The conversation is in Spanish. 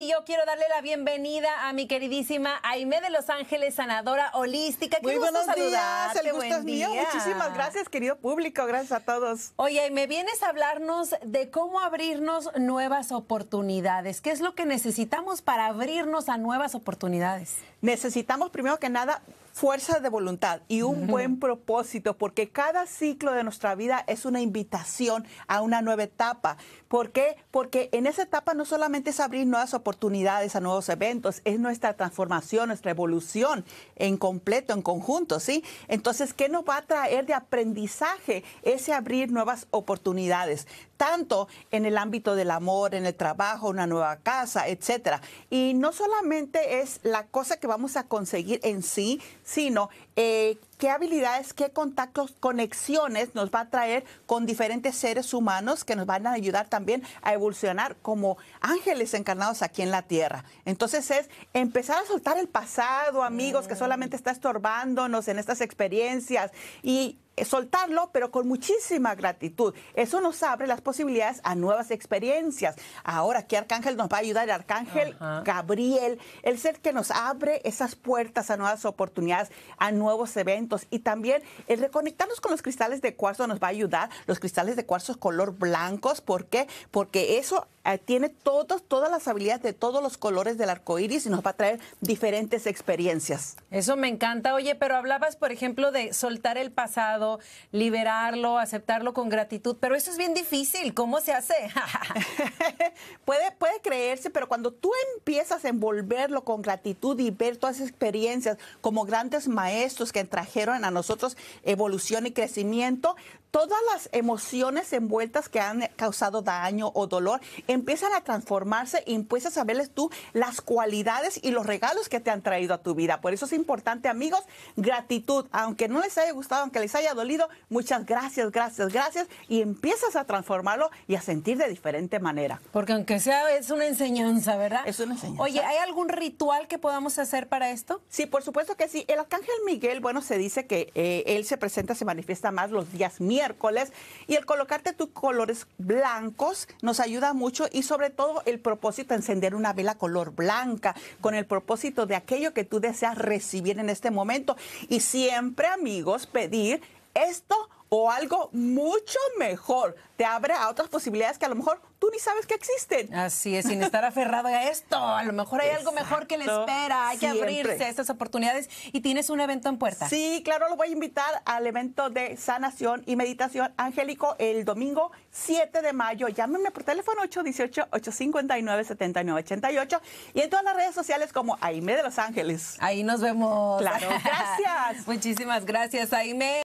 Y yo quiero darle la bienvenida a mi queridísima Aime de Los Ángeles, sanadora holística. Muy buenos días, el gusto es mío. Muchísimas gracias, querido público, gracias a todos. Oye, Aime, vienes a hablarnos de cómo abrirnos nuevas oportunidades. ¿Qué es lo que necesitamos para abrirnos a nuevas oportunidades? Necesitamos, primero que nada, fuerza de voluntad y un buen propósito, porque cada ciclo de nuestra vida es una invitación a una nueva etapa. ¿Por qué? Porque en esa etapa no solamente es abrir nuevas oportunidades a nuevos eventos, es nuestra transformación, nuestra evolución en completo, en conjunto, ¿sí? Entonces, ¿qué nos va a traer de aprendizaje ese abrir nuevas oportunidades? tanto en el ámbito del amor, en el trabajo, una nueva casa, etcétera. Y no solamente es la cosa que vamos a conseguir en sí, sino eh, qué habilidades, qué contactos, conexiones nos va a traer con diferentes seres humanos que nos van a ayudar también a evolucionar como ángeles encarnados aquí en la tierra. Entonces es empezar a soltar el pasado, amigos, que solamente mm. está estorbándonos en estas experiencias y soltarlo, pero con muchísima gratitud. Eso nos abre las posibilidades a nuevas experiencias. Ahora, ¿qué arcángel nos va a ayudar? El arcángel Gabriel, el ser que nos abre esas puertas a nuevas oportunidades, a nuevas nuevos eventos y también el reconectarnos con los cristales de cuarzo nos va a ayudar, los cristales de cuarzo color blancos, ¿por qué? Porque eso eh, tiene todos, todas las habilidades de todos los colores del arco iris y nos va a traer diferentes experiencias. Eso me encanta. Oye, pero hablabas, por ejemplo, de soltar el pasado, liberarlo, aceptarlo con gratitud, pero eso es bien difícil. ¿Cómo se hace? puede, puede creerse, pero cuando tú empiezas a envolverlo con gratitud y ver todas esas experiencias como grandes maestros, que trajeron a nosotros evolución y crecimiento, todas las emociones envueltas que han causado daño o dolor empiezan a transformarse y empiezas a verles tú las cualidades y los regalos que te han traído a tu vida. Por eso es importante, amigos, gratitud. Aunque no les haya gustado, aunque les haya dolido, muchas gracias, gracias, gracias. Y empiezas a transformarlo y a sentir de diferente manera. Porque aunque sea, es una enseñanza, ¿verdad? Es una enseñanza. Oye, ¿hay algún ritual que podamos hacer para esto? Sí, por supuesto que sí. El arcángel Miguel, bueno, se dice que eh, él se presenta, se manifiesta más los días mil miércoles. Y el colocarte tus colores blancos nos ayuda mucho y sobre todo el propósito de encender una vela color blanca con el propósito de aquello que tú deseas recibir en este momento. Y siempre, amigos, pedir esto o algo mucho mejor. Te abre a otras posibilidades que a lo mejor tú ni sabes que existen. Así es, sin estar aferrado a esto. A lo mejor hay algo mejor que le espera. Hay que abrirse a estas oportunidades. Y tienes un evento en puerta. Sí, claro, lo voy a invitar al evento de sanación y meditación angélico el domingo 7 de mayo. Llámenme por teléfono 818-859-7988 y en todas las redes sociales como Aime de Los Ángeles. Ahí nos vemos. Claro, gracias. Muchísimas gracias, Aime.